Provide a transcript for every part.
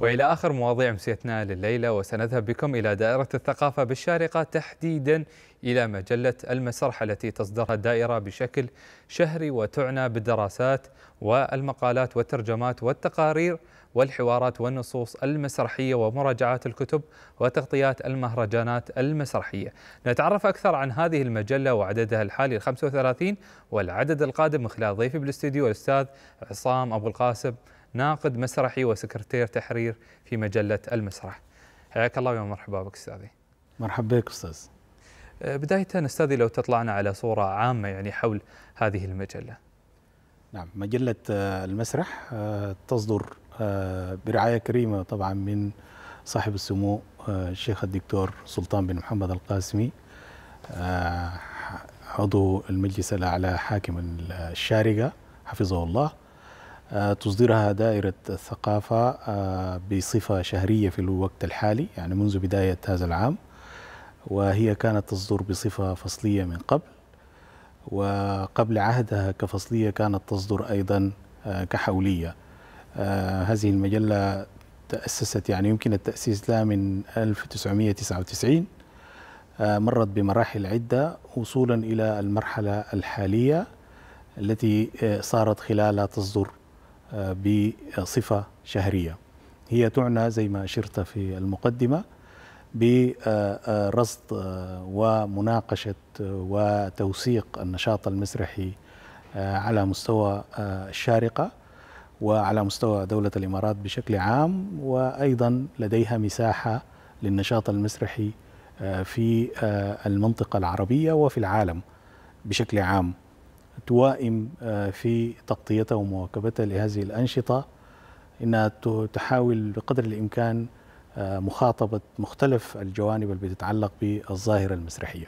وإلى آخر مواضيع أمسيتنا لليلة وسنذهب بكم إلى دائرة الثقافة بالشارقة تحديدا إلى مجلة المسرح التي تصدرها الدائرة بشكل شهري وتعنى بالدراسات والمقالات والترجمات والتقارير والحوارات والنصوص المسرحية ومراجعات الكتب وتغطيات المهرجانات المسرحية نتعرف أكثر عن هذه المجلة وعددها الحالي 35 والعدد القادم من خلال ضيفي بالاستديو الأستاذ عصام أبو القاسم ناقد مسرحي وسكرتير تحرير في مجلة المسرح حياك الله ومرحبا بك أستاذي مرحبا بك أستاذ أه، بداية أستاذي لو تطلعنا على صورة عامة يعني حول هذه المجلة نعم مجلة أه، المسرح أه، تصدر برعاية كريمة طبعا من صاحب السمو الشيخ الدكتور سلطان بن محمد القاسمي عضو المجلس الأعلى حاكم الشارقة حفظه الله آه، تصدرها دائرة الثقافة آه، بصفة شهرية في الوقت الحالي يعني منذ بداية هذا العام وهي كانت تصدر بصفة فصلية من قبل وقبل عهدها كفصلية كانت تصدر أيضا آه، كحولية هذه المجلة تأسست يعني يمكن التأسيس لها من 1999 مرت بمراحل عدة وصولا إلى المرحلة الحالية التي صارت خلالها تصدر بصفة شهرية هي تعنى زي ما أشرت في المقدمة برصد ومناقشة وتوثيق النشاط المسرحي على مستوى الشارقة وعلى مستوى دولة الإمارات بشكل عام وأيضا لديها مساحة للنشاط المسرحي في المنطقة العربية وفي العالم بشكل عام توائم آه، في تغطيتها ومواكبتها لهذه الأنشطة إنها تحاول بقدر الإمكان آه، مخاطبة مختلف الجوانب اللي تتعلق بالظاهرة المسرحية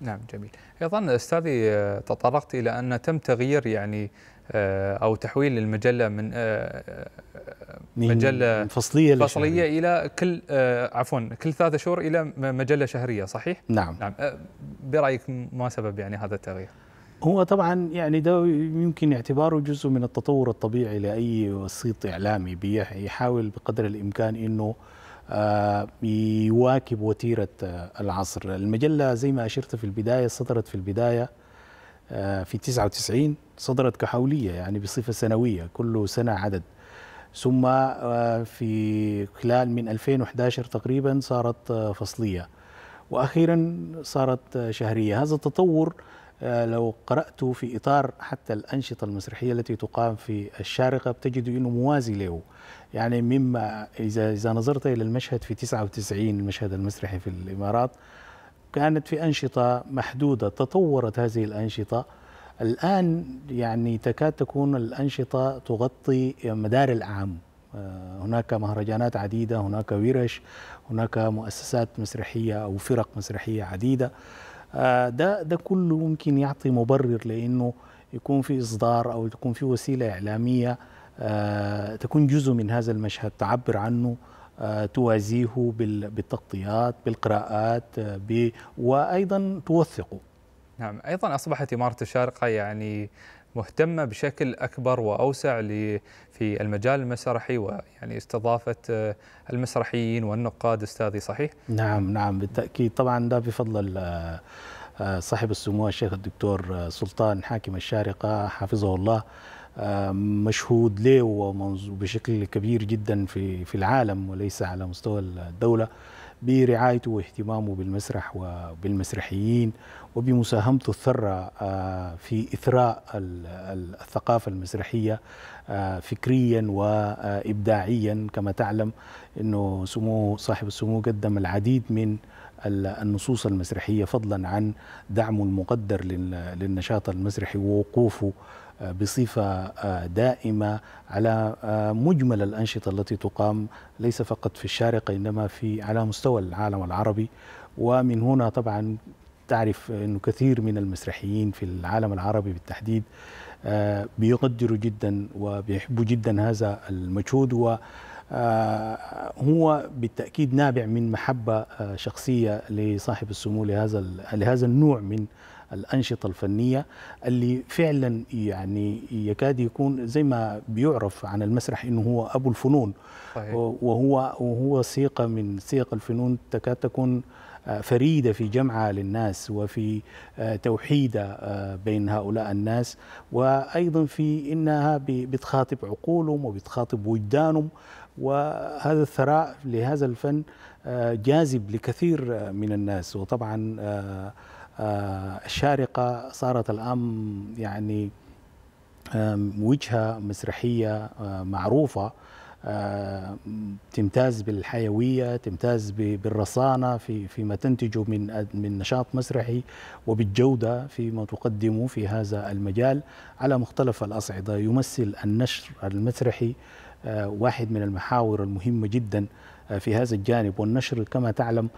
نعم جميل أيضا أستاذي آه، تطرقت إلى أن تم تغيير يعني أو تحويل المجلة من مجلة فصلية فصلية إلى كل عفوا كل ثلاثة شهور إلى مجلة شهرية صحيح؟ نعم نعم برأيك ما سبب يعني هذا التغيير؟ هو طبعا يعني ده يمكن اعتباره جزء من التطور الطبيعي لاي وسيط اعلامي بيحاول بقدر الامكان انه آه، يواكب وتيره آه، العصر المجله زي ما اشرت في البدايه صدرت في البدايه آه، في 99 صدرت كحوليه يعني بصفه سنويه كل سنه عدد ثم في خلال من 2011 تقريبا صارت فصليه واخيرا صارت شهريه هذا التطور آه، لو قرأت في إطار حتى الأنشطة المسرحية التي تقام في الشارقة بتجد أنه موازي له يعني مما إذا, إذا نظرت إلى المشهد في 99 المشهد المسرحي في الإمارات كانت في أنشطة محدودة تطورت هذه الأنشطة الآن يعني تكاد تكون الأنشطة تغطي مدار العام آه، هناك مهرجانات عديدة هناك ورش هناك مؤسسات مسرحية أو فرق مسرحية عديدة آه، ده ده كله ممكن يعطي مبرر لانه يكون في اصدار او تكون في وسيله اعلاميه آه، تكون جزء من هذا المشهد تعبر عنه آه، توازيه بالتغطيات بالقراءات وايضا توثقه نعم ايضا اصبحت اماره الشارقه يعني مهتمة بشكل أكبر وأوسع في المجال المسرحي ويعني استضافة آه، المسرحيين والنقاد أستاذي صحيح؟ نعم نعم بالتأكيد طبعا ده بفضل آه، صاحب السمو الشيخ الدكتور آه، سلطان حاكم الشارقة حفظه الله مشهود له وبشكل كبير جدا في في العالم وليس على مستوى الدولة برعايته واهتمامه بالمسرح وبالمسرحيين وبمساهمته الثرة آه، في إثراء الثقافة المسرحية آه، فكريا وإبداعيا كما تعلم أنه سمو صاحب السمو قدم العديد من النصوص المسرحية فضلا عن دعمه المقدر للنشاط المسرحي ووقوفه بصفة آه، دائمة على آه، مجمل الأنشطة التي تقام ليس فقط في الشارقة إنما في على مستوى العالم العربي ومن هنا طبعا تعرف أن كثير من المسرحيين في العالم العربي بالتحديد آه، بيقدروا جدا وبيحبوا جدا هذا المجهود و هو بالتأكيد نابع من محبة شخصية لصاحب السمو لهذا لهذا النوع من الأنشطة الفنية اللي فعلا يعني يكاد يكون زي ما بيعرف عن المسرح أنه هو أبو الفنون صحيح. وهو وهو سيقة من سيق الفنون تكاد تكون آه، فريدة في جمعها للناس وفي آه، توحيدة آه، بين هؤلاء الناس وأيضا في إنها بتخاطب عقولهم وبتخاطب وجدانهم وهذا الثراء لهذا الفن جاذب لكثير من الناس وطبعا آه، الشارقة صارت الآن يعني وجهة مسرحية آه، معروفة تمتاز بالحيوية تمتاز بالرصانة في فيما تنتجه من من نشاط مسرحي وبالجودة فيما تقدمه في هذا المجال على مختلف الأصعدة يمثل النشر المسرحي آه، واحد من المحاور المهمة جدا في هذا الجانب والنشر كما تعلم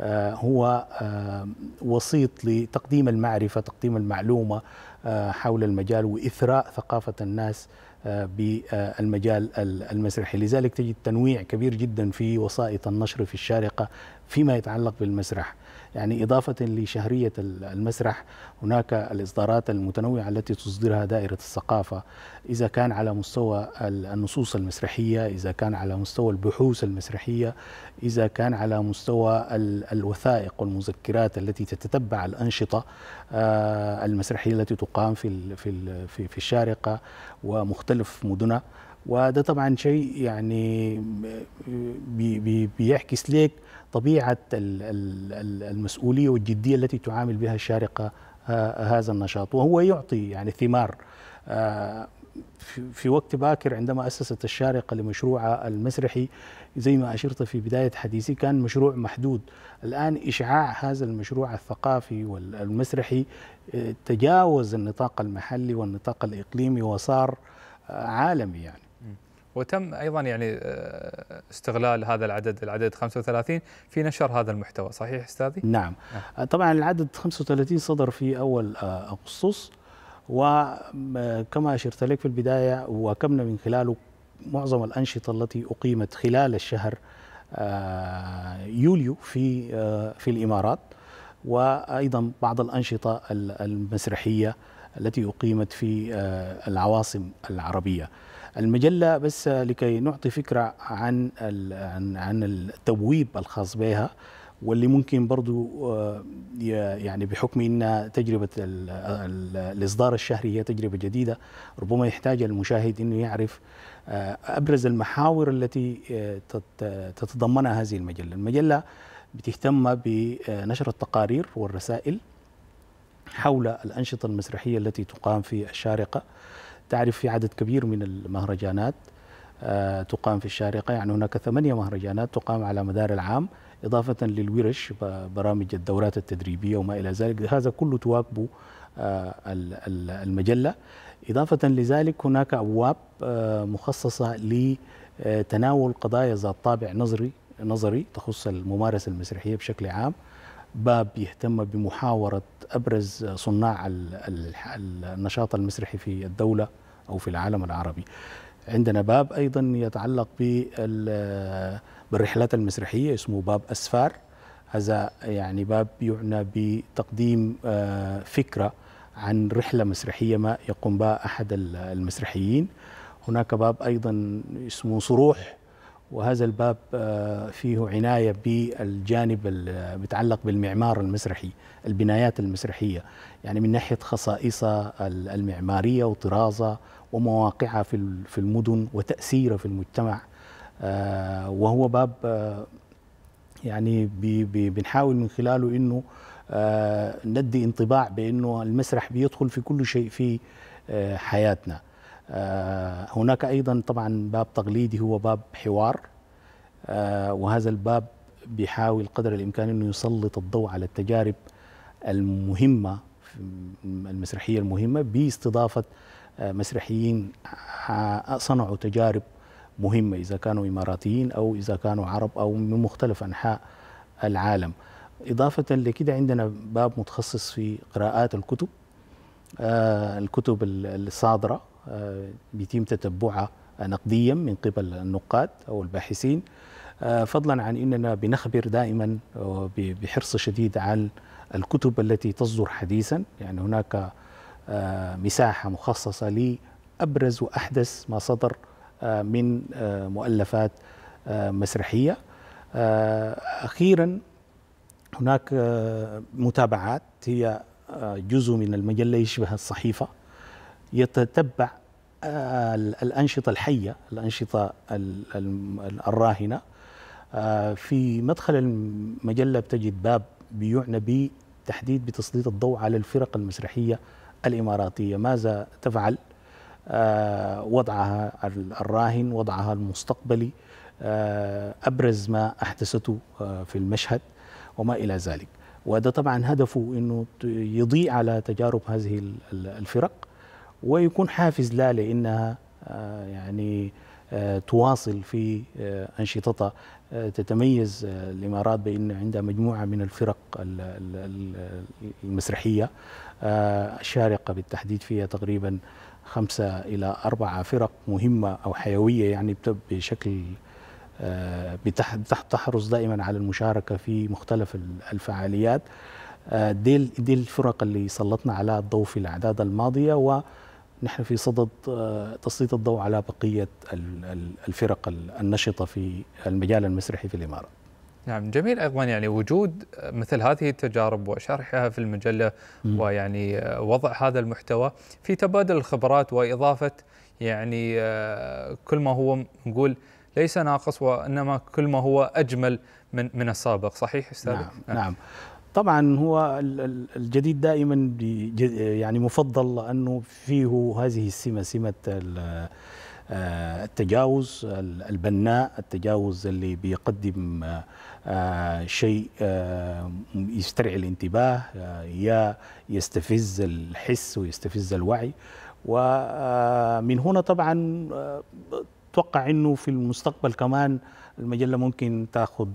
آه، هو آه، وسيط لتقديم المعرفه تقديم المعلومه آه، حول المجال واثراء ثقافه الناس بالمجال المسرحي لذلك تجد تنويع كبير جدا في وسائط النشر في الشارقه فيما يتعلق بالمسرح يعني إضافة لشهرية المسرح هناك الإصدارات المتنوعة التي تصدرها دائرة الثقافة إذا كان على مستوى النصوص المسرحية إذا كان على مستوى البحوث المسرحية إذا كان على مستوى الوثائق والمذكرات التي تتتبع الأنشطة آه، المسرحية التي تقام في في الشارقة ومختلف مدنها وده طبعا شيء يعني بي بي بيعكس ليك طبيعه المسؤوليه والجديه التي تعامل بها الشارقه هذا النشاط وهو يعطي يعني ثمار آه، في وقت باكر عندما أسست الشارقة لمشروعها المسرحي زي ما أشرت في بداية حديثي كان مشروع محدود الآن إشعاع هذا المشروع الثقافي والمسرحي آه، تجاوز النطاق المحلي والنطاق الإقليمي وصار آه، عالمي يعني وتم ايضا يعني آه، استغلال هذا العدد العدد 35 في نشر هذا المحتوى صحيح استاذي نعم, نعم. آه، طبعا العدد 35 صدر في اول آه، اغسطس وكما اشرت لك في البدايه وكمنا من خلاله معظم الانشطه التي اقيمت خلال الشهر يوليو في في الامارات وايضا بعض الانشطه المسرحيه التي اقيمت في العواصم العربيه. المجله بس لكي نعطي فكره عن عن التبويب الخاص بها واللي ممكن برضو آه، يعني بحكم ان تجربه الاصدار الشهري هي تجربه جديده ربما يحتاج المشاهد انه يعرف آه، ابرز المحاور التي آه، تتضمنها هذه المجله، المجله بتهتم بنشر التقارير والرسائل حول الانشطه المسرحيه التي تقام في الشارقه تعرف في عدد كبير من المهرجانات آه، تقام في الشارقة يعني هناك ثمانية مهرجانات تقام على مدار العام إضافة للورش برامج الدورات التدريبية وما إلى ذلك هذا كله تواكبه آه، المجلة إضافة لذلك هناك أبواب آه، مخصصة لتناول قضايا ذات طابع نظري نظري تخص الممارسة المسرحية بشكل عام باب يهتم بمحاورة أبرز صناع النشاط المسرحي في الدولة أو في العالم العربي عندنا باب أيضا يتعلق بالرحلات المسرحية اسمه باب أسفار هذا يعني باب يعنى بتقديم آه، فكرة عن رحلة مسرحية ما يقوم بها أحد المسرحيين هناك باب أيضا اسمه صروح وهذا الباب آه، فيه عناية بالجانب بيتعلق بالمعمار المسرحي البنايات المسرحية يعني من ناحية خصائصها المعمارية وطرازها ومواقعها في المدن وتأثيرها في المجتمع آه، وهو باب آه، يعني بنحاول من خلاله انه ندي انطباع بانه المسرح بيدخل في كل شيء في حياتنا آه، هناك ايضا طبعا باب تقليدي هو باب حوار آه، وهذا الباب بيحاول قدر الامكان انه يسلط الضوء على التجارب المهمه المسرحيه المهمه باستضافه آه، مسرحيين صنعوا تجارب مهمه اذا كانوا اماراتيين او اذا كانوا عرب او من مختلف انحاء العالم. اضافه لكده عندنا باب متخصص في قراءات الكتب الكتب الصادره آه، بيتم تتبعها نقديا من قبل النقاد أو الباحثين آه، فضلا عن أننا بنخبر دائما بحرص شديد عن الكتب التي تصدر حديثا يعني هناك آه، مساحة مخصصة لأبرز وأحدث ما صدر من مؤلفات مسرحية أخيرا هناك متابعات هي جزء من المجلة يشبه الصحيفة يتتبع آه، الأنشطة الحية الأنشطة الراهنة آه، في مدخل المجلة بتجد باب بيعنى بتحديد بتسليط الضوء على الفرق المسرحية الإماراتية ماذا تفعل آه، وضعها الراهن وضعها المستقبلي أبرز ما أحدثته في المشهد وما إلى ذلك وده طبعا هدفه أنه يضيء على تجارب هذه الفرق ويكون حافز لها لانها آه، يعني آه، تواصل في آه، انشطتها تتميز الامارات بان عندها مجموعه من الفرق المسرحيه الشارقه بالتحديد فيها تقريبا خمسه الى اربعه فرق مهمه او حيويه يعني بشكل تحرص دائما على المشاركه في مختلف الفعاليات دي الفرق اللي سلطنا عليها الضوء في الاعداد الماضيه و نحن في صدد آه، تسليط الضوء على بقية الفرق النشطة في المجال المسرحي في الإمارة نعم جميل ايضا يعني وجود مثل هذه التجارب وشرحها في المجله م. ويعني آه، وضع هذا المحتوى في تبادل الخبرات واضافه يعني آه، كل ما هو نقول ليس ناقص وانما كل ما هو اجمل من من السابق صحيح استاذ نعم, نعم. نعم. طبعا هو الجديد دائما يعني مفضل لانه فيه هذه السمه سمه آه، التجاوز البناء التجاوز اللي بيقدم آه، شيء آه، يسترعي الانتباه يا يستفز الحس ويستفز الوعي ومن هنا طبعا اتوقع انه في المستقبل كمان المجله ممكن تاخذ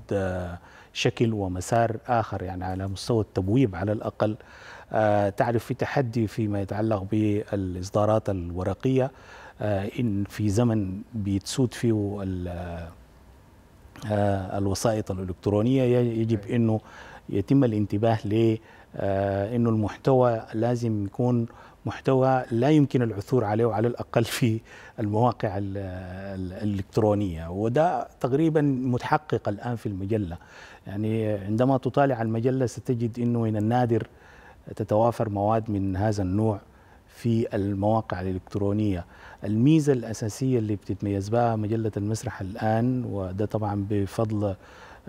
شكل ومسار آخر يعني على مستوى التبويب على الأقل آه، تعرف في تحدي فيما يتعلق بالإصدارات الورقية آه، إن في زمن بيتسود فيه آه، الوسائط الإلكترونية يجب أيوة. أنه يتم الانتباه لأنه المحتوى لازم يكون محتوى لا يمكن العثور عليه وعلى الأقل في المواقع الإلكترونية وده تقريبا متحقق الآن في المجلة يعني عندما تطالع المجلة ستجد أنه من النادر تتوافر مواد من هذا النوع في المواقع الإلكترونية الميزة الأساسية اللي بتتميز بها مجلة المسرح الآن وده طبعا بفضل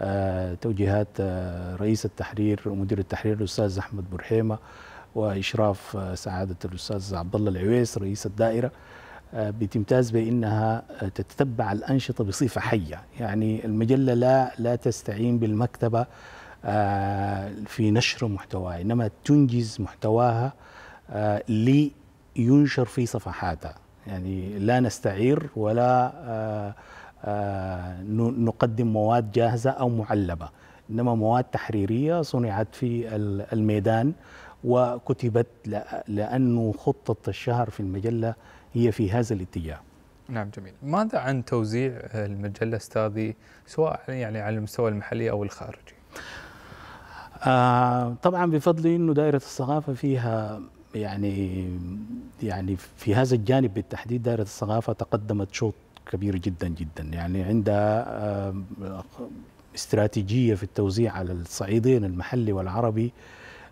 آه، توجيهات آه، رئيس التحرير ومدير التحرير الأستاذ أحمد برحيمة وإشراف آه، سعادة الأستاذ عبد الله العويس رئيس الدائرة آه، بتمتاز بانها آه، تتتبع الانشطه بصفه حيه، يعني المجله لا لا تستعين بالمكتبه في نشر محتواها، انما تنجز محتواها لينشر في صفحاتها، يعني لا نستعير ولا نقدم مواد جاهزه او معلبه، انما مواد تحريريه صنعت في الميدان وكتبت لأنه خطة الشهر في المجلة هي في هذا الاتجاه نعم جميل ماذا عن توزيع المجلة أستاذي سواء يعني على المستوى المحلي أو الخارجي آه طبعا بفضل أنه دائرة الثقافة فيها يعني يعني في هذا الجانب بالتحديد دائرة الثقافة تقدمت شوط كبير جدا جدا يعني عندها آه، استراتيجية في التوزيع على الصعيدين المحلي والعربي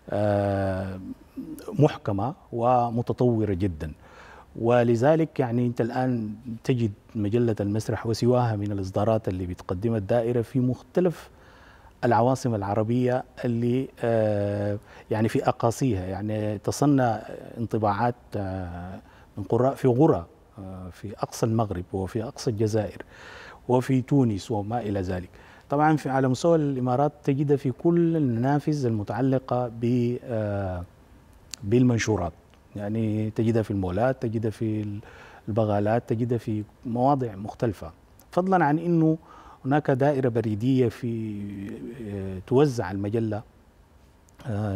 آه، محكمه ومتطوره جدا ولذلك يعني انت الان تجد مجله المسرح وسواها من الاصدارات اللي بتقدمها الدائره في مختلف العواصم العربيه اللي آه، يعني في اقاصيها يعني تصنى انطباعات آه، من قراء في غرى في اقصى المغرب وفي اقصى الجزائر وفي تونس وما الى ذلك. طبعا في على مستوى الامارات تجدها في كل النافذ المتعلقه ب آه، بالمنشورات يعني تجدها في المولات تجدها في البغالات تجدها في مواضع مختلفه فضلا عن انه هناك دائره بريديه في آه، توزع المجله آه،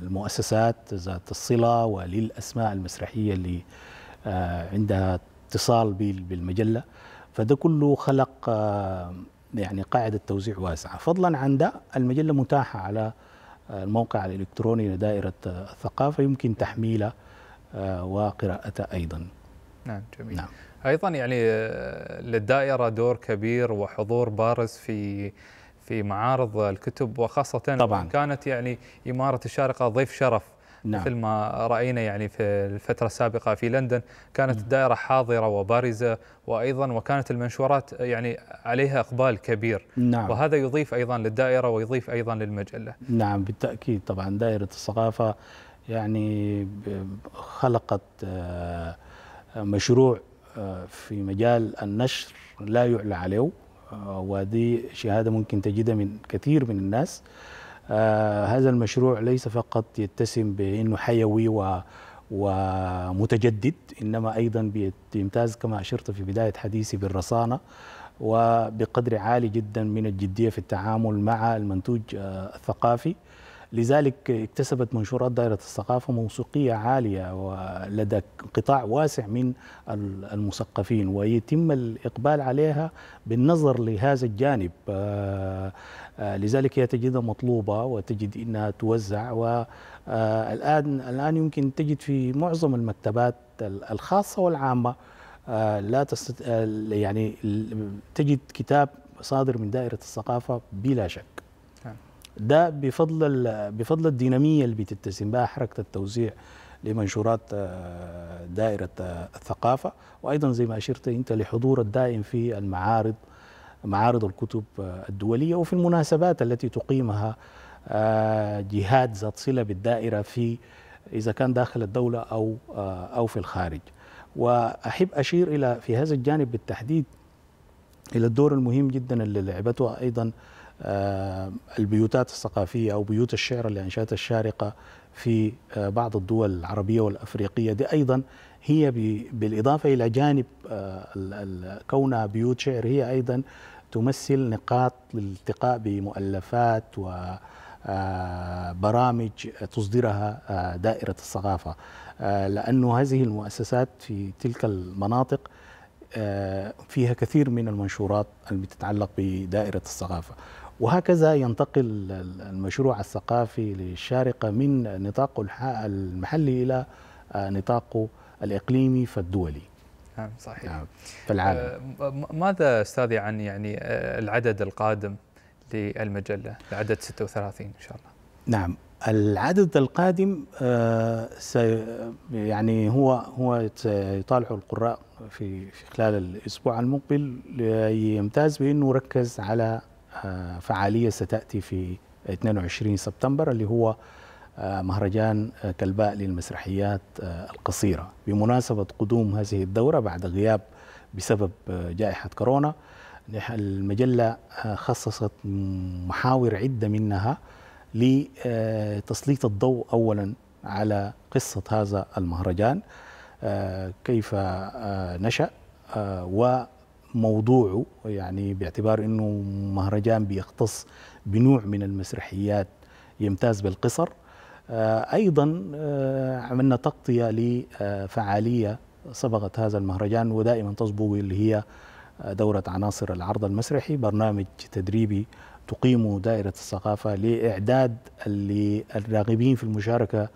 للمؤسسات ذات الصله وللاسماء المسرحيه اللي عندها اتصال بالمجله فده كله خلق آه، يعني قاعدة توزيع واسعة فضلا عن ده المجلة متاحة على آه، الموقع الإلكتروني لدائرة آه، الثقافة يمكن تحميلها وقراءتها أيضا نعم جميل نعم. أيضا يعني للدائرة دور كبير وحضور بارز في في معارض الكتب وخاصة طبعا كانت يعني إمارة الشارقة ضيف شرف نعم. مثل ما راينا يعني في الفتره السابقه في لندن كانت الدائره حاضره وبارزه وايضا وكانت المنشورات يعني عليها اقبال كبير نعم. وهذا يضيف ايضا للدائره ويضيف ايضا للمجله نعم بالتاكيد طبعا دائره الثقافه يعني خلقت آه، مشروع آه، في مجال النشر لا يعلى عليه آه، ودي شهاده ممكن تجدها من كثير من الناس آه هذا المشروع ليس فقط يتسم بانه حيوي و ومتجدد انما ايضا بيمتاز كما اشرت في بدايه حديثي بالرصانه وبقدر عالي جدا من الجديه في التعامل مع المنتوج آه، الثقافي لذلك اكتسبت منشورات دائرة الثقافة موثوقية عالية ولدى قطاع واسع من المثقفين ويتم الإقبال عليها بالنظر لهذا الجانب آه، آه، لذلك هي تجدها مطلوبة وتجد أنها توزع والآن آه، الآن يمكن تجد في معظم المكتبات الخاصة والعامة لا تست... يعني تجد كتاب صادر من دائرة الثقافة بلا شك ده بفضل بفضل الديناميه اللي بتتسم بها حركه التوزيع لمنشورات آه، دائره آه، الثقافه وايضا زي ما اشرت انت لحضور الدائم في المعارض معارض الكتب آه، الدوليه وفي المناسبات التي تقيمها جهات ذات صله بالدائره في اذا كان داخل الدوله او او في الخارج. واحب اشير الى في هذا الجانب بالتحديد الى الدور المهم جدا اللي لعبته ايضا آه، البيوتات الثقافية أو بيوت الشعر اللي أنشأتها الشارقة في آه، بعض الدول العربية والأفريقية دي أيضا هي بالإضافة إلى جانب آه، كونها بيوت شعر هي أيضا تمثل نقاط للالتقاء بمؤلفات وبرامج تصدرها دائرة الثقافة لأن هذه المؤسسات في تلك المناطق فيها كثير من المنشورات اللي تتعلق بدائرة الثقافة وهكذا ينتقل المشروع الثقافي للشارقة من نطاقه المحلي إلى آه، نطاقه الإقليمي فالدولي نعم، صحيح نعم، في العالم آه، ماذا استاذي عن يعني آه، العدد القادم للمجلة العدد 36 إن شاء الله نعم العدد القادم يعني هو هو سيطالعه القراء في خلال الاسبوع المقبل يمتاز بانه ركز على آه، فعالية ستأتي في 22 سبتمبر اللي هو آه، مهرجان آه، كلباء للمسرحيات القصيرة بمناسبة قدوم هذه الدورة بعد غياب بسبب جائحة كورونا المجلة خصصت محاور عدة منها لتسليط الضوء أولا على قصة هذا المهرجان كيف نشأ و موضوعه يعني باعتبار انه مهرجان بيختص بنوع من المسرحيات يمتاز بالقصر آه، ايضا آه، عملنا تغطيه لفعاليه سبقت هذا المهرجان ودائما تصبغ اللي هي آه، دوره عناصر العرض المسرحي برنامج تدريبي تقيمه دائره الثقافه لاعداد الراغبين في المشاركه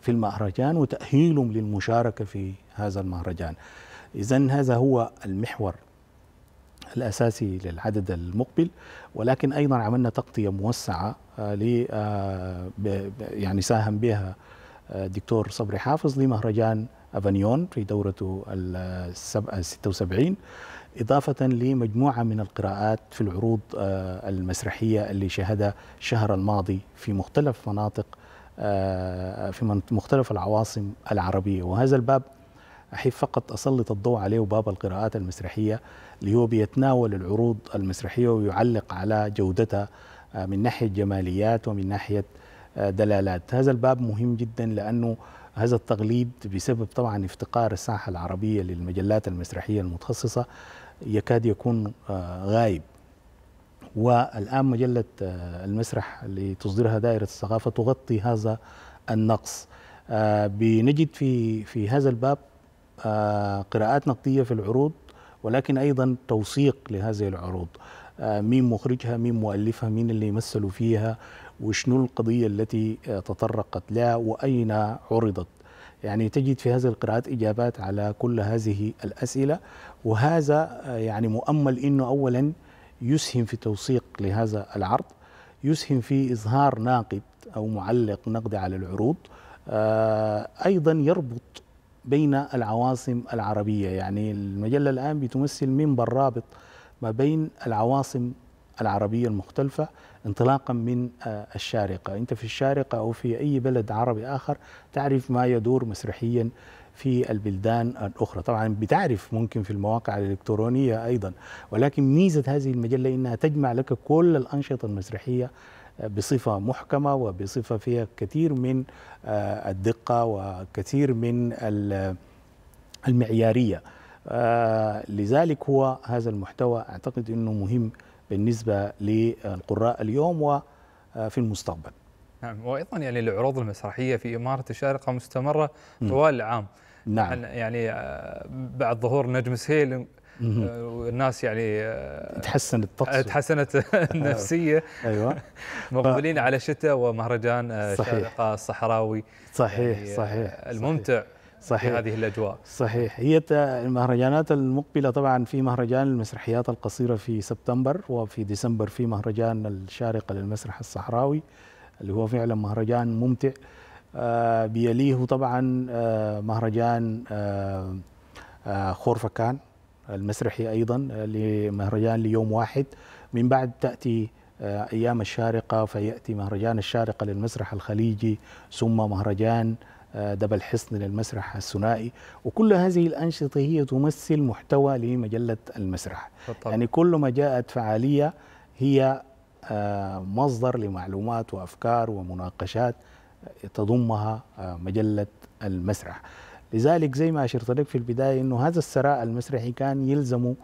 في المهرجان وتاهيلهم للمشاركه في هذا المهرجان اذا هذا هو المحور الأساسي للعدد المقبل ولكن أيضا عملنا تغطية موسعة آه، ل آه، يعني ساهم بها الدكتور آه، صبري حافظ لمهرجان افانيون في دورته ال 76 إضافة لمجموعة من القراءات في العروض المسرحية اللي شهدها الشهر الماضي في مختلف مناطق في مختلف العواصم العربية وهذا الباب أحب فقط أسلط الضوء عليه باب القراءات المسرحية اللي هو بيتناول العروض المسرحية ويعلق على جودتها آه، من ناحية جماليات ومن ناحية آه، دلالات هذا الباب مهم جدا لأنه هذا التغليد بسبب طبعا افتقار الساحة العربية للمجلات المسرحية المتخصصة يكاد يكون آه، غايب والآن مجلة المسرح اللي تصدرها دائرة الثقافة تغطي هذا النقص بنجد في في هذا الباب آه، قراءات نقديه في العروض ولكن ايضا توثيق لهذه العروض آه، مين مخرجها مين مؤلفها مين اللي يمثلوا فيها وشنو القضيه التي آه، تطرقت لها واين عرضت يعني تجد في هذه القراءات اجابات على كل هذه الاسئله وهذا يعني مؤمل انه اولا يسهم في توثيق لهذا العرض يسهم في اظهار ناقد او معلق نقدي على العروض ايضا يربط بين العواصم العربية يعني المجلة الآن بتمثل منبر رابط ما بين العواصم العربية المختلفة انطلاقا من آه، الشارقة أنت في الشارقة أو في أي بلد عربي آخر تعرف ما يدور مسرحيا في البلدان الأخرى طبعا بتعرف ممكن في المواقع الإلكترونية أيضا ولكن ميزة هذه المجلة إنها تجمع لك كل الأنشطة المسرحية بصفة محكمة وبصفة فيها كثير من آه، الدقة وكثير من المعيارية آه، لذلك هو هذا المحتوى أعتقد أنه مهم بالنسبة للقراء اليوم وفي آه، المستقبل نعم وأيضا يعني العروض المسرحية في إمارة الشارقة مستمرة طوال العام نعم يعني, يعني، بعد ظهور نجم سهيل آه، الناس يعني تحسن آه، الطقس تحسنت النفسيه آه، ايوه مقبلين على شتاء ومهرجان الشارقه الصحراوي صحيح يعني صحيح الممتع صحيح في هذه الاجواء صحيح هي المهرجانات المقبله طبعا في مهرجان المسرحيات القصيره في سبتمبر وفي ديسمبر في مهرجان الشارقه للمسرح الصحراوي اللي هو فعلا مهرجان ممتع بيليه طبعا مهرجان خورفكان المسرحي أيضا آه، لمهرجان ليوم واحد من بعد تأتي آه، أيام الشارقة فيأتي مهرجان الشارقة للمسرح الخليجي ثم مهرجان آه، دبل حصن للمسرح الثنائي وكل هذه الأنشطة هي تمثل محتوى لمجلة المسرح بالطبع. يعني كل ما جاءت فعالية هي مصدر لمعلومات وأفكار ومناقشات تضمها مجلة المسرح لذلك زي ما اشرت لك في البدايه انه هذا الثراء المسرحي كان يلزمه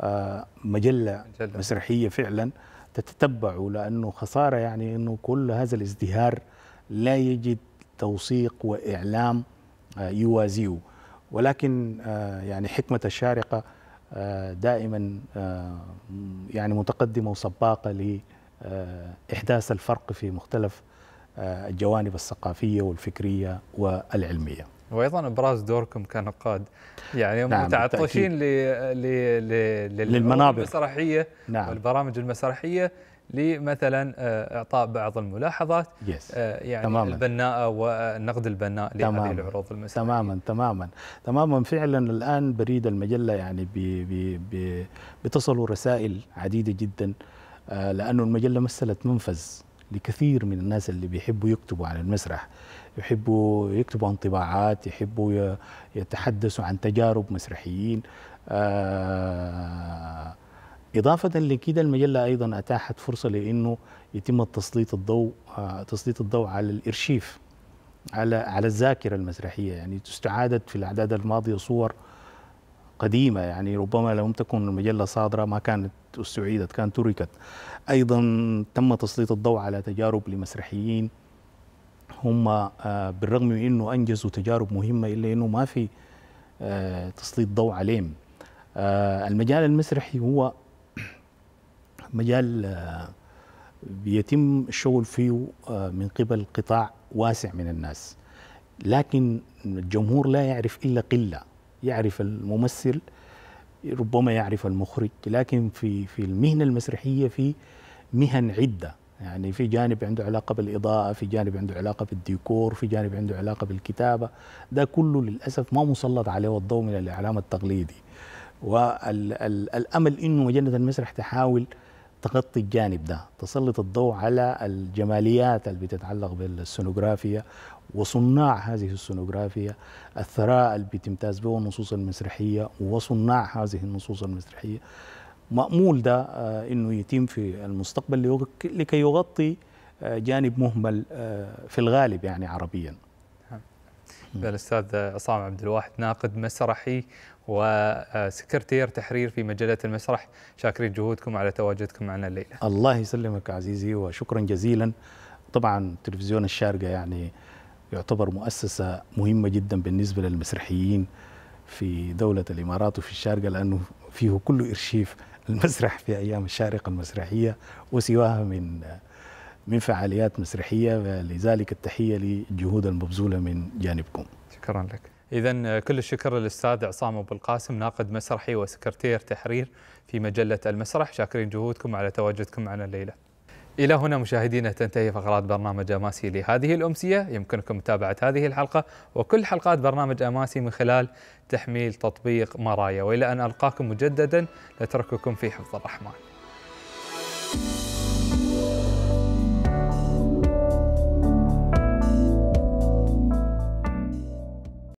آه، مجله جلد. مسرحيه فعلا تتتبعه لانه خساره يعني انه كل هذا الازدهار لا يجد توثيق واعلام آه، يوازيه ولكن آه، يعني حكمه الشارقه دائما يعني متقدمه وسباقه لاحداث الفرق في مختلف الجوانب الثقافيه والفكريه والعلميه وايضا ابراز دوركم كنقاد يعني هم نعم متعطشين ل... ل... ل... للمنابر المسرحيه نعم. والبرامج المسرحيه لمثلا آه، اعطاء بعض الملاحظات يس. آه، يعني تماماً. البناءه والنقد آه، البناء لهذه تماماً. العروض المسرحيه تماما تماما تماما فعلا الان بريد المجله يعني بي بي بي بتصلوا رسائل عديده جدا لانه المجله مثلت منفذ لكثير من الناس اللي بيحبوا يكتبوا عن المسرح يحبوا يكتبوا انطباعات يحبوا يتحدثوا عن تجارب مسرحيين آه، إضافة لكده المجلة أيضا أتاحت فرصة لأنه يتم تسليط الضوء آه، تسليط الضوء على الإرشيف على على الذاكرة المسرحية يعني استعادت في الأعداد الماضية صور قديمة يعني ربما لم تكن المجلة صادرة ما كانت استعيدت كانت تركت أيضا تم تسليط الضوء على تجارب لمسرحيين هم آه، بالرغم من انه انجزوا تجارب مهمه الا انه ما في آه، تسليط ضوء عليهم آه، المجال المسرحي هو مجال بيتم الشغل فيه من قبل قطاع واسع من الناس لكن الجمهور لا يعرف الا قله يعرف الممثل ربما يعرف المخرج لكن في في المهنه المسرحيه في مهن عده يعني في جانب عنده علاقه بالاضاءه في جانب عنده علاقه بالديكور في جانب عنده علاقه بالكتابه ده كله للاسف ما مسلط عليه الضوء من الاعلام التقليدي والامل انه مجله المسرح تحاول تغطي الجانب ده تسلط الضوء على الجماليات اللي بتتعلق بالسونوغرافيا وصناع هذه السونوغرافيا الثراء اللي بتمتاز به النصوص المسرحيه وصناع هذه النصوص المسرحيه مأمول ده آه، أنه يتم في المستقبل لكي يغطي آه، جانب مهمل آه، في الغالب يعني عربيا نعم. الأستاذ عصام عبد الواحد ناقد مسرحي وسكرتير تحرير في مجلة المسرح شاكرين جهودكم على تواجدكم معنا الليلة الله يسلمك عزيزي وشكرا جزيلا طبعا تلفزيون الشارقة يعني يعتبر مؤسسة مهمة جدا بالنسبة للمسرحيين في دولة الإمارات وفي الشارقة لأنه فيه كل إرشيف المسرح في أيام الشارقة المسرحية وسواها من من فعاليات مسرحية لذلك التحية للجهود المبذولة من جانبكم شكرا لك إذا كل الشكر للأستاذ عصام أبو القاسم ناقد مسرحي وسكرتير تحرير في مجلة المسرح شاكرين جهودكم على تواجدكم معنا الليلة إلى هنا مشاهدينا تنتهي فقرات برنامج أماسي لهذه الأمسية يمكنكم متابعة هذه الحلقة وكل حلقات برنامج أماسي من خلال تحميل تطبيق مرايا وإلى أن ألقاكم مجددا نترككم في حفظ الرحمن